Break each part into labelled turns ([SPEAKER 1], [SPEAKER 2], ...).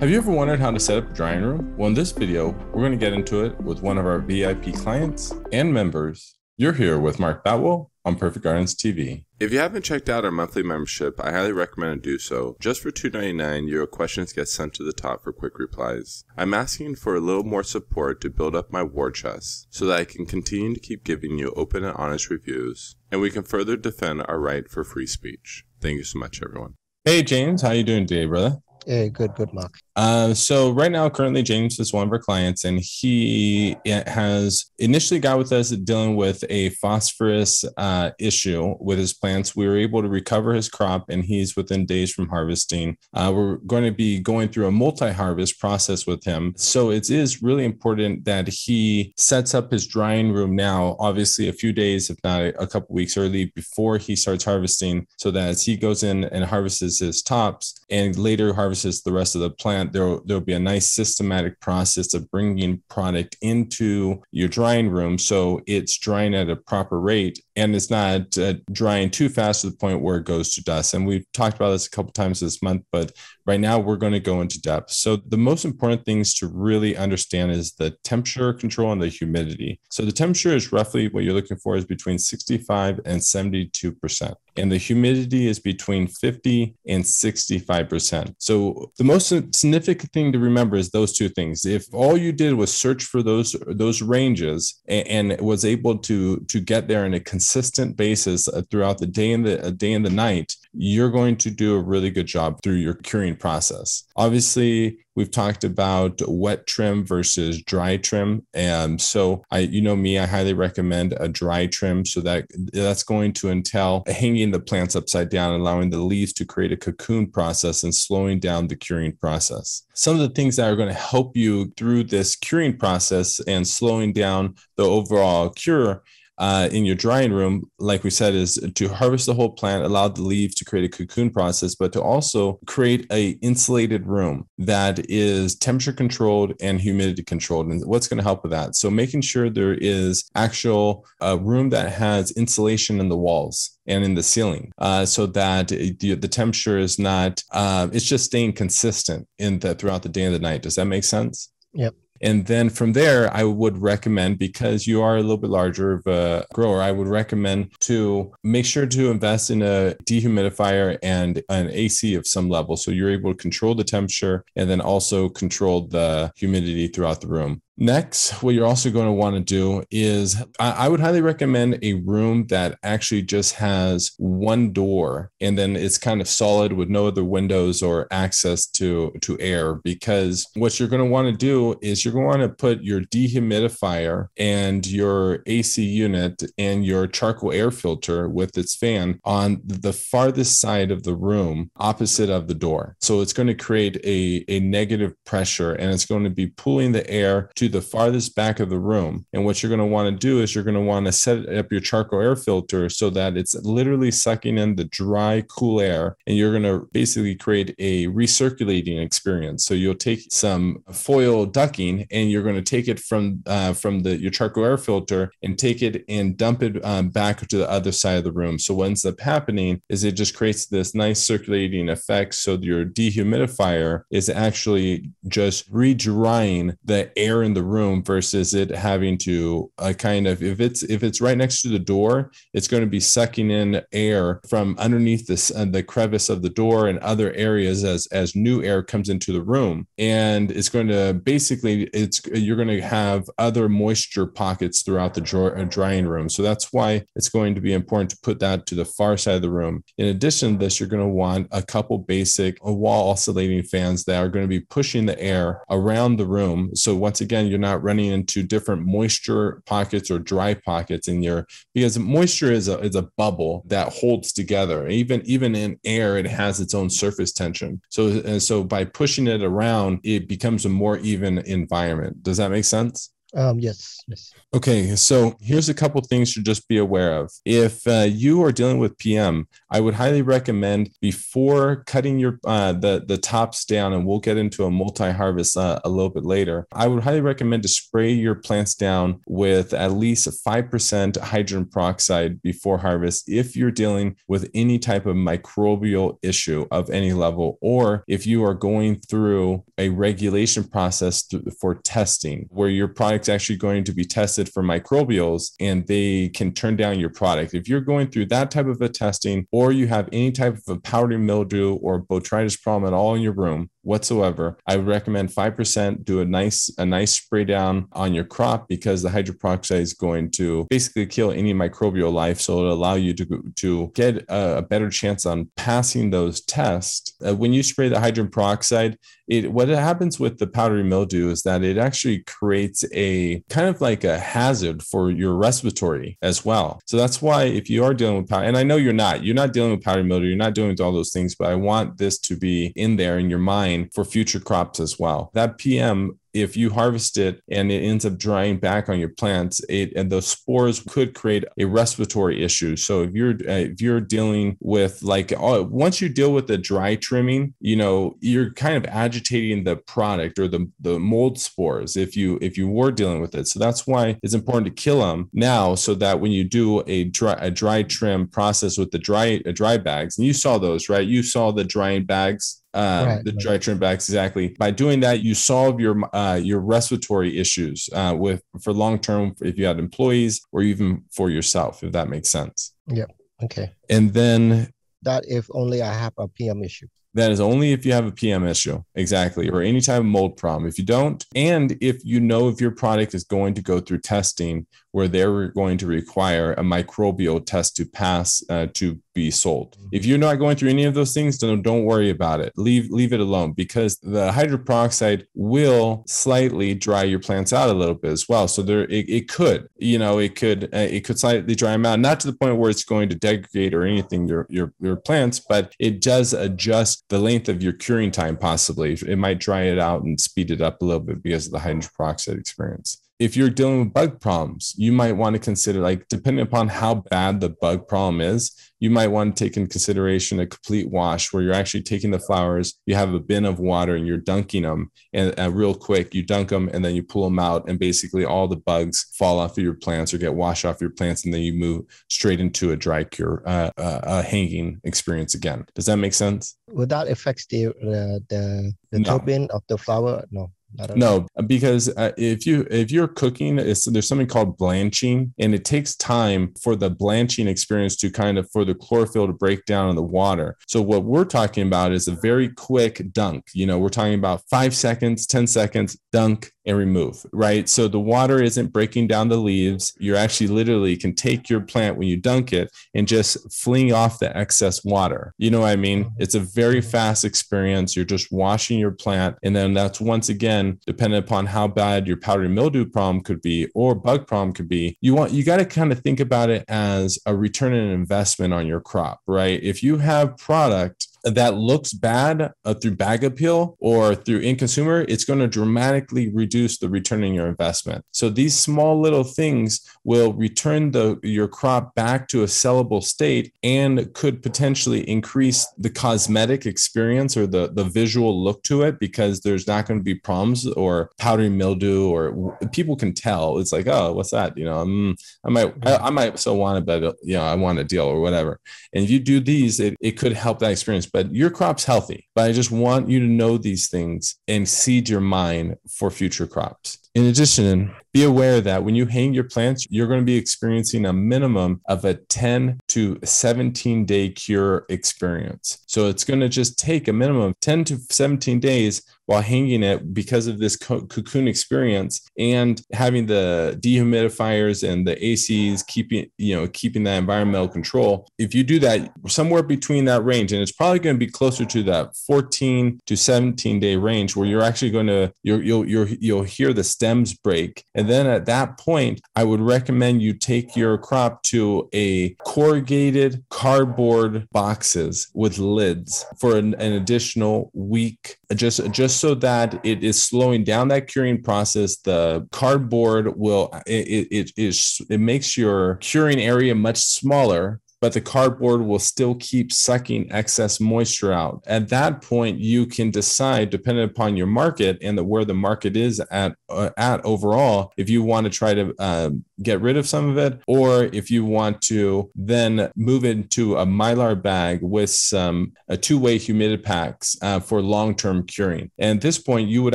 [SPEAKER 1] Have you ever wondered how to set up a drying room? Well, in this video, we're going to get into it with one of our VIP clients and members. You're here with Mark Batwell on Perfect Gardens TV. If you haven't checked out our monthly membership, I highly recommend to do so. Just for $2.99, your questions get sent to the top for quick replies. I'm asking for a little more support to build up my war chest so that I can continue to keep giving you open and honest reviews, and we can further defend our right for free speech. Thank you so much, everyone. Hey, James. How you doing today, brother?
[SPEAKER 2] Hey, good, good, Mark.
[SPEAKER 1] Uh, so right now, currently, James is one of our clients, and he has initially got with us dealing with a phosphorus uh, issue with his plants. We were able to recover his crop, and he's within days from harvesting. Uh, we're going to be going through a multi-harvest process with him, so it is really important that he sets up his drying room now. Obviously, a few days, if not a couple weeks early, before he starts harvesting, so that as he goes in and harvests his tops and later harvests the rest of the plant that there there'll be a nice systematic process of bringing product into your drying room so it's drying at a proper rate and it's not uh, drying too fast to the point where it goes to dust. And we've talked about this a couple times this month, but right now we're going to go into depth. So the most important things to really understand is the temperature control and the humidity. So the temperature is roughly what you're looking for is between 65 and 72 percent and the humidity is between 50 and 65%. So the most significant thing to remember is those two things. If all you did was search for those those ranges and, and was able to to get there on a consistent basis uh, throughout the day and the uh, day and the night, you're going to do a really good job through your curing process. Obviously, we've talked about wet trim versus dry trim. And so I, you know me, I highly recommend a dry trim. So that that's going to entail hanging the plants upside down, allowing the leaves to create a cocoon process and slowing down the curing process. Some of the things that are going to help you through this curing process and slowing down the overall cure uh, in your drying room, like we said, is to harvest the whole plant, allow the leaves to create a cocoon process, but to also create a insulated room that is temperature controlled and humidity controlled. And what's going to help with that? So making sure there is actual uh, room that has insulation in the walls and in the ceiling uh, so that the, the, temperature is not uh, it's just staying consistent in the throughout the day and the night does that make sense yep and then from there, I would recommend because you are a little bit larger of a grower, I would recommend to make sure to invest in a dehumidifier and an AC of some level. So you're able to control the temperature and then also control the humidity throughout the room. Next, what you're also going to want to do is I would highly recommend a room that actually just has one door and then it's kind of solid with no other windows or access to, to air. Because what you're going to want to do is you're going to want to put your dehumidifier and your AC unit and your charcoal air filter with its fan on the farthest side of the room, opposite of the door. So it's going to create a, a negative pressure and it's going to be pulling the air to the farthest back of the room. And what you're going to want to do is you're going to want to set up your charcoal air filter so that it's literally sucking in the dry, cool air. And you're going to basically create a recirculating experience. So you'll take some foil ducking and you're going to take it from uh, from the your charcoal air filter and take it and dump it um, back to the other side of the room. So what ends up happening is it just creates this nice circulating effect. So your dehumidifier is actually just re-drying the air in the room versus it having to uh, kind of if it's if it's right next to the door it's going to be sucking in air from underneath this uh, the crevice of the door and other areas as as new air comes into the room and it's going to basically it's you're going to have other moisture pockets throughout the dry, uh, drying room so that's why it's going to be important to put that to the far side of the room in addition to this you're going to want a couple basic uh, wall oscillating fans that are going to be pushing the air around the room so once again you're not running into different moisture pockets or dry pockets in your because moisture is a is a bubble that holds together even even in air it has its own surface tension so uh, so by pushing it around it becomes a more even environment does that make sense
[SPEAKER 2] um, yes,
[SPEAKER 1] yes. Okay, so here's a couple things to just be aware of. If uh, you are dealing with PM, I would highly recommend before cutting your uh, the the tops down, and we'll get into a multi-harvest uh, a little bit later. I would highly recommend to spray your plants down with at least five percent hydrogen peroxide before harvest if you're dealing with any type of microbial issue of any level, or if you are going through a regulation process for testing where your products product's actually going to be tested for microbials and they can turn down your product. If you're going through that type of a testing or you have any type of a powdery mildew or botrytis problem at all in your room, whatsoever. I would recommend 5%. Do a nice, a nice spray down on your crop because the hydroperoxide is going to basically kill any microbial life. So it'll allow you to, to get a, a better chance on passing those tests. Uh, when you spray the hydrogen peroxide, it what happens with the powdery mildew is that it actually creates a kind of like a hazard for your respiratory as well. So that's why if you are dealing with powder, and I know you're not, you're not dealing with powdery mildew, you're not dealing with all those things, but I want this to be in there in your mind for future crops as well. That PM if you harvest it and it ends up drying back on your plants, it and those spores could create a respiratory issue. So if you're uh, if you're dealing with like uh, once you deal with the dry trimming, you know you're kind of agitating the product or the the mold spores if you if you were dealing with it. So that's why it's important to kill them now, so that when you do a dry a dry trim process with the dry uh, dry bags, and you saw those right, you saw the drying bags um, right. the dry trim backs exactly. By doing that, you solve your uh, your respiratory issues uh, with for long term if you had employees or even for yourself, if that makes sense.
[SPEAKER 2] Yep. Okay.
[SPEAKER 1] And then
[SPEAKER 2] that if only I have a PM issue.
[SPEAKER 1] That is only if you have a PM issue, exactly, or any type of mold problem. If you don't, and if you know if your product is going to go through testing where they're going to require a microbial test to pass uh, to be sold. Mm-hmm. If you're not going through any of those things, then don't worry about it. Leave leave it alone because the hydroperoxide will slightly dry your plants out a little bit as well. So there, it, it could, you know, it could uh, it could slightly dry them out, not to the point where it's going to degrade or anything your your your plants, but it does adjust the length of your curing time possibly it might dry it out and speed it up a little bit because of the hydrogen peroxide experience if you're dealing with bug problems, you might want to consider, like, depending upon how bad the bug problem is, you might want to take in consideration a complete wash where you're actually taking the flowers, you have a bin of water and you're dunking them. And uh, real quick, you dunk them and then you pull them out. And basically, all the bugs fall off of your plants or get washed off your plants. And then you move straight into a dry cure, uh, uh, a hanging experience again. Does that make sense?
[SPEAKER 2] that affect the, uh, the, the no. of the flower? No no,
[SPEAKER 1] because uh, if you if you're cooking, there's something called blanching, and it takes time for the blanching experience to kind of for the chlorophyll to break down in the water. So what we're talking about is a very quick dunk. You know, we're talking about five seconds, ten seconds, dunk, and remove, right? So the water isn't breaking down the leaves. You're actually literally can take your plant when you dunk it and just fling off the excess water. You know what I mean? It's a very fast experience. You're just washing your plant. And then that's once again, dependent upon how bad your powdery mildew problem could be or bug problem could be. You want, you got to kind of think about it as a return and investment on your crop, right? If you have product that looks bad uh, through bag appeal or through in consumer, it's going to dramatically reduce the return on your investment. So these small little things will return the your crop back to a sellable state and could potentially increase the cosmetic experience or the, the visual look to it because there's not going to be problems or powdery mildew or people can tell. It's like, oh, what's that? You know, I'm, mm, I might I, I might still want it, but you know, I want a deal or whatever. And if you do these, it, it could help that experience but your crop's healthy. But I just want you to know these things and seed your mind for future crops. In addition, be aware that when you hang your plants, you're going to be experiencing a minimum of a 10 to 17 day cure experience. So it's going to just take a minimum of 10 to 17 days while hanging it because of this co- cocoon experience and having the dehumidifiers and the ACs keeping you know keeping that environmental control. If you do that somewhere between that range, and it's probably going to be closer to that 14 to 17 day range where you're actually going to you will you'll you'll hear the stem stems break. And then at that point, I would recommend you take your crop to a corrugated cardboard boxes with lids for an, an additional week, just, just so that it is slowing down that curing process. The cardboard will, it, it, it, is, it makes your curing area much smaller but the cardboard will still keep sucking excess moisture out. At that point, you can decide, depending upon your market and the, where the market is at uh, at overall, if you want to try to um, get rid of some of it, or if you want to then move into a mylar bag with some a uh, two-way humidity packs uh, for long-term curing. And at this point, you would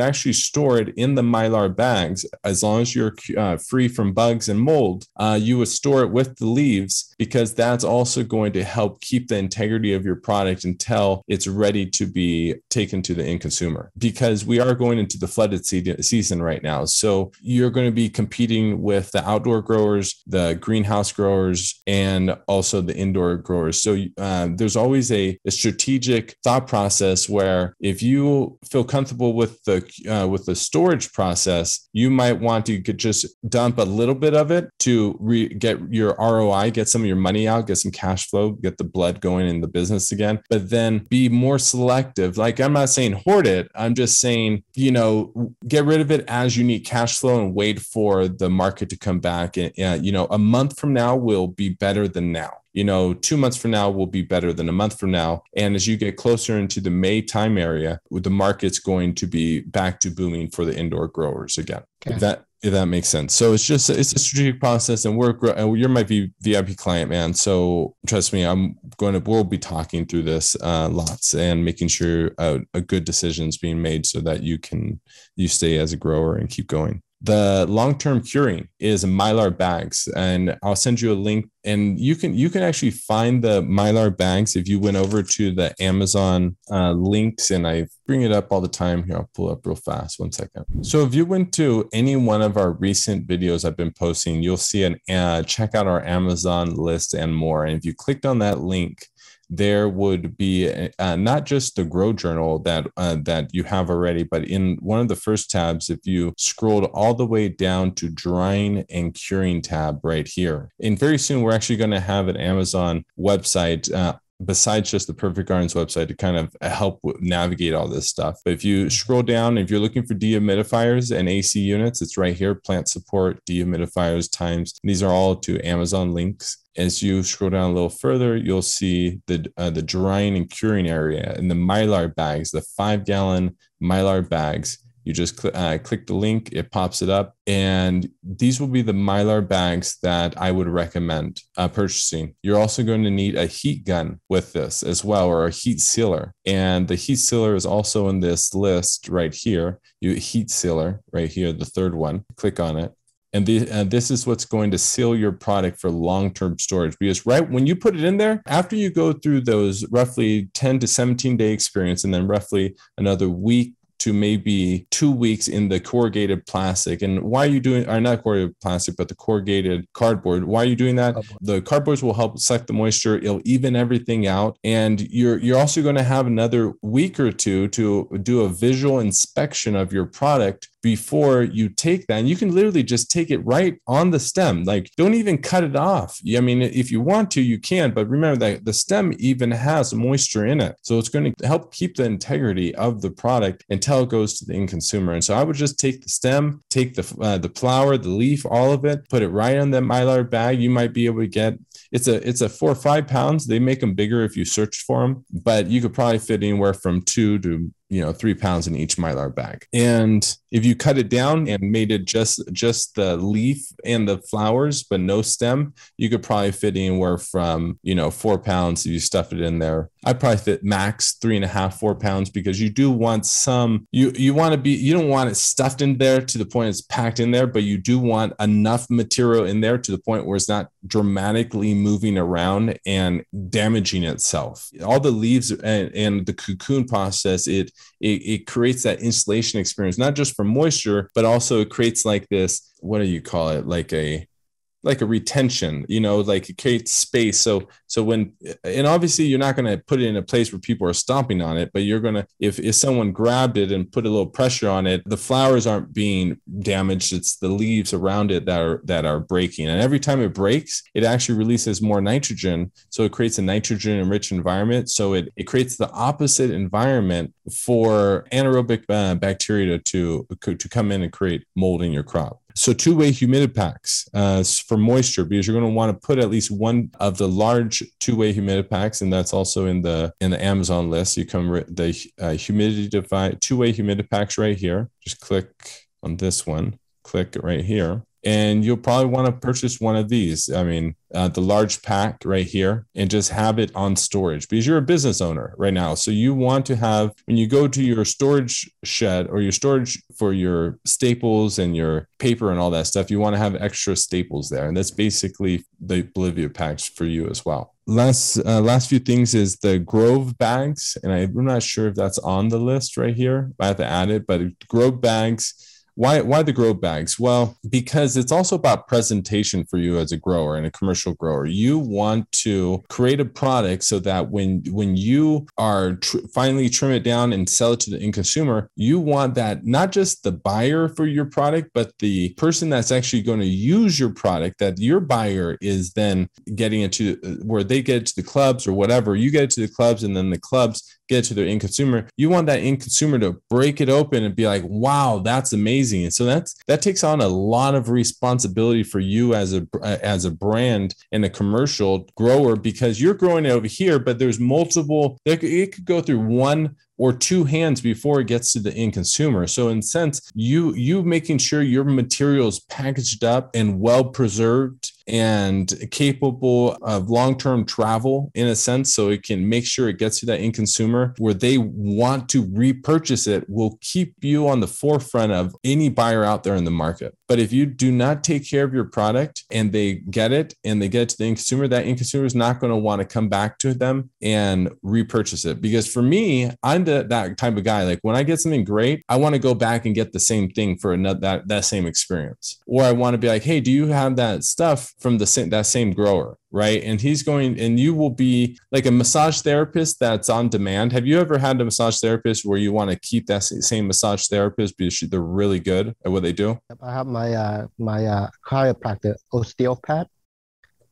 [SPEAKER 1] actually store it in the mylar bags as long as you're uh, free from bugs and mold. you would store it with the leaves because that's all also going to help keep the integrity of your product until it's ready to be taken to the end consumer because we are going into the flooded season right now. So you're going to be competing with the outdoor growers, the greenhouse growers, and also the indoor growers. So uh, there's always a, a, strategic thought process where if you feel comfortable with the uh, with the storage process, you might want to just dump a little bit of it to re- get your ROI, get some of your money out, get some cash flow, get the blood going in the business again, but then be more selective. Like I'm not saying hoard it. I'm just saying, you know, get rid of it as you need cash flow and wait for the market to come back. And, you know, a month from now will be better than now you know, two months from now will be better than a month from now. And as you get closer into the May time area, the market's going to be back to booming for the indoor growers again. Okay. That if that makes sense. So it's just it's a strategic process, and we're you're my VIP client, man. So trust me, I'm going to we'll be talking through this uh, lots and making sure a, uh, a good decision is being made so that you can you stay as a grower and keep going the long-term curing is mylar bags and i'll send you a link and you can you can actually find the mylar bags if you went over to the amazon uh, links and i bring it up all the time here i'll pull up real fast one second so if you went to any one of our recent videos i've been posting you'll see an uh, check out our amazon list and more and if you clicked on that link there would be uh, not just the Grow Journal that uh, that you have already, but in one of the first tabs, if you scrolled all the way down to drying and curing tab right here, and very soon we're actually going to have an Amazon website uh, besides just the Perfect Gardens website to kind of help navigate all this stuff. But if you mm-hmm. scroll down, if you're looking for dehumidifiers and AC units, it's right here plant support, dehumidifiers, times. These are all to Amazon links. As you scroll down a little further, you'll see the uh, the drying and curing area and the mylar bags, the five gallon mylar bags you just cl- uh, click the link, it pops it up. And these will be the mylar bags that I would recommend uh, purchasing. You're also going to need a heat gun with this as well, or a heat sealer. And the heat sealer is also in this list right here. You heat sealer right here, the third one. Click on it. And, the, and this is what's going to seal your product for long-term storage because right when you put it in there after you go through those roughly 10 to 17 day experience and then roughly another week to maybe two weeks in the corrugated plastic. And why are you doing, or not corrugated plastic, but the corrugated cardboard? Why are you doing that? Cardboard. The cardboards will help suck the moisture. It'll even everything out. And you're, you're also going to have another week or two to do a visual inspection of your product before you take that. And you can literally just take it right on the stem. Like, don't even cut it off. I mean, if you want to, you can, but remember that the stem even has moisture in it. So it's going to help keep the integrity of the product until it goes to the end consumer. And so I would just take the stem, take the, uh, the flower, the leaf, all of it, put it right on that mylar bag. You might be able to get it's a it's a four or five pounds. They make them bigger if you search for them, but you could probably fit anywhere from two to you know three pounds in each mylar bag and if you cut it down and made it just just the leaf and the flowers but no stem you could probably fit anywhere from you know four pounds if you stuff it in there I probably fit max three and a half, four pounds because you do want some, you, you want to be, you don't want it stuffed in there to the point it's packed in there, but you do want enough material in there to the point where it's not dramatically moving around and damaging itself. All the leaves and, and the cocoon process, it, it, it creates that insulation experience, not just for moisture, but also it creates like this, what do you call it? Like a, like a retention you know like it creates space so so when and obviously you're not going to put it in a place where people are stomping on it but you're going to if if someone grabbed it and put a little pressure on it the flowers aren't being damaged it's the leaves around it that are that are breaking and every time it breaks it actually releases more nitrogen so it creates a nitrogen enriched environment so it it creates the opposite environment for anaerobic uh, bacteria to to to come in and create mold in your crop so two-way humidipacks uh, for moisture, because you're going to want to put at least one of the large two-way humidipacks and that's also in the in the Amazon list. You come re- the uh, humidity divide two-way humidipacks right here. Just click on this one, click right here, and you'll probably want to purchase one of these. I mean, uh, the large pack right here, and just have it on storage because you're a business owner right now. So you want to have when you go to your storage shed or your storage for your staples and your paper and all that stuff, you want to have extra staples there, and that's basically the Bolivia packs for you as well last uh, last few things is the grove bags and i'm not sure if that's on the list right here i have to add it but grove bags why, why the grow bags? Well, because it's also about presentation for you as a grower and a commercial grower. You want to create a product so that when when you are tr- finally trim it down and sell it to the end consumer, you want that not just the buyer for your product, but the person that's actually going to use your product. That your buyer is then getting into uh, where they get it to the clubs or whatever. You get it to the clubs, and then the clubs get to their end consumer. You want that end consumer to break it open and be like, wow, that's amazing. And so that's that takes on a lot of responsibility for you as a as a brand and a commercial grower because you're growing it over here, but there's multiple, it could go through one or two hands before it gets to the end consumer. So in sense, you you making sure your material is packaged up and well preserved and capable of long-term travel in a sense so it can make sure it gets to that end consumer where they want to repurchase it will keep you on the forefront of any buyer out there in the market but if you do not take care of your product and they get it and they get it to the end consumer that end consumer is not going to want to come back to them and repurchase it because for me i'm the the, that type of guy. Like when I get something great, I want to go back and get the same thing for another that that same experience, or I want to be like, hey, do you have that stuff from the same that same grower? right? And he's going, and you will be like a massage therapist that's on demand. Have you ever had a massage therapist where you want to keep that same massage therapist because they're really good at what they do?
[SPEAKER 2] I have my uh, my uh, chiropractor osteopath,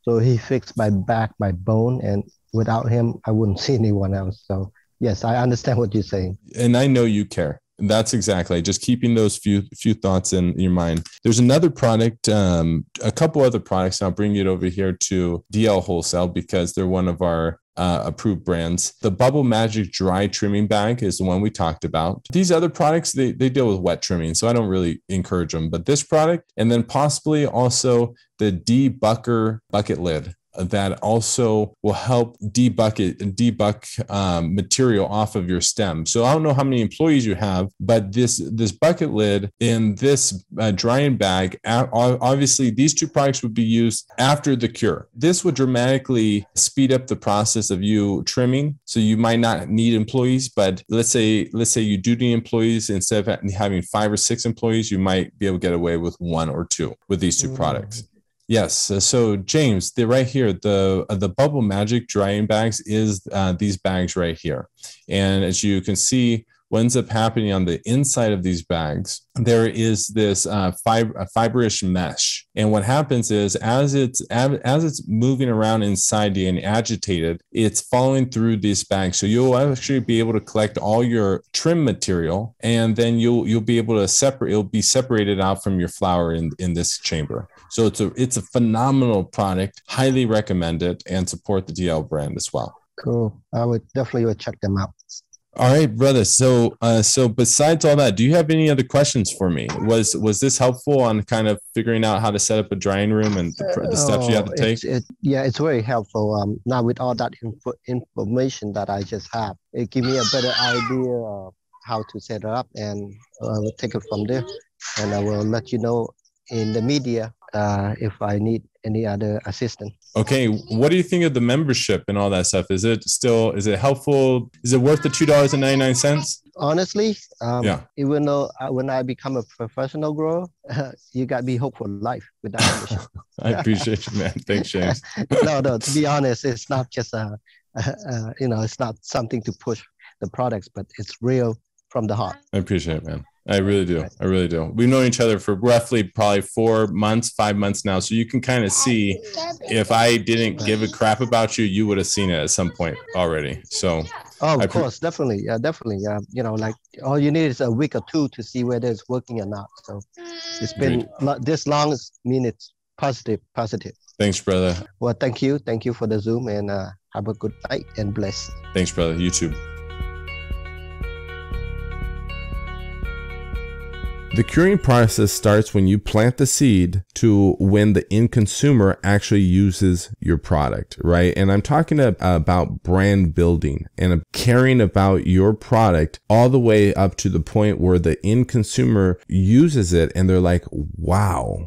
[SPEAKER 2] so he fixed my back, my bone, and without him, I wouldn't see anyone else. So yes, I understand what you're saying.
[SPEAKER 1] And I know you care. That's exactly just keeping those few few thoughts in your mind. There's another product, um, a couple other products. I'll bring it over here to DL Wholesale because they're one of our uh, approved brands. The Bubble Magic dry trimming bag is the one we talked about. These other products, they, they deal with wet trimming, so I don't really encourage them. But this product, and then possibly also the debucker bucket lid that also will help debucket and debuck um, material off of your stem. So I don't know how many employees you have, but this this bucket lid and this uh, drying bag, obviously these two products would be used after the cure. This would dramatically speed up the process of you trimming. So you might not need employees, but let's say let's say you do need employees instead of having five or six employees, you might be able to get away with one or two with these two mm. products. Yes. Uh, so James, the right here, the uh, the bubble magic drying bags is uh, these bags right here, and as you can see, what ends up happening on the inside of these bags, there is this uh, fib- fibrous mesh. And what happens is as it's as it's moving around inside the and agitated, it's following through this bag. So you'll actually be able to collect all your trim material, and then you'll you'll be able to separate. It'll be separated out from your flower in in this chamber. So it's a it's a phenomenal product. Highly recommend it and support the DL brand as
[SPEAKER 2] well. Cool. I would definitely would check them out. All right, brother. So, uh, so
[SPEAKER 1] besides all that, do you have any other questions for me? Was was this helpful on kind of figuring out how to set up a drying room and the, the steps you have to oh, take? It's, it,
[SPEAKER 2] yeah, it's very helpful. Um, now with all that information that I just have, it give me a better idea of how to set it up, and I uh, will take it from there. And I will let you know in the media uh, if I need any other assistance.
[SPEAKER 1] Okay, what do you think of the membership and all that stuff? Is it still is it helpful? Is it worth the two dollars and ninety nine cents?
[SPEAKER 2] Honestly, um, yeah. Even though I, when I become a professional grower, uh, you got to be hopeful life with that membership.
[SPEAKER 1] I appreciate
[SPEAKER 2] you, man. Thanks, James. no, no. To be honest, it's not just a, a, a you know, it's not something to push the products, but it's real from the heart. I
[SPEAKER 1] appreciate it, man. I really do. I really do. We've known each other for roughly probably four months, five months now. So you can kind of see if I didn't give a crap about you, you would have seen it at some point already. So,
[SPEAKER 2] oh, of I course, definitely. Yeah, definitely. yeah. you know, like all you need is a week or two to see whether it's working or not. So it's been this long, mean it's positive, positive. Thanks, brother. Well, thank you. Thank you for the Zoom and uh, have a good night and bless.
[SPEAKER 1] Thanks, brother. YouTube. The curing process starts when you plant the seed to when the end consumer actually uses your product, right? And I'm talking about brand building and caring about your product all the way up to the point where the end consumer uses it and they're like, wow,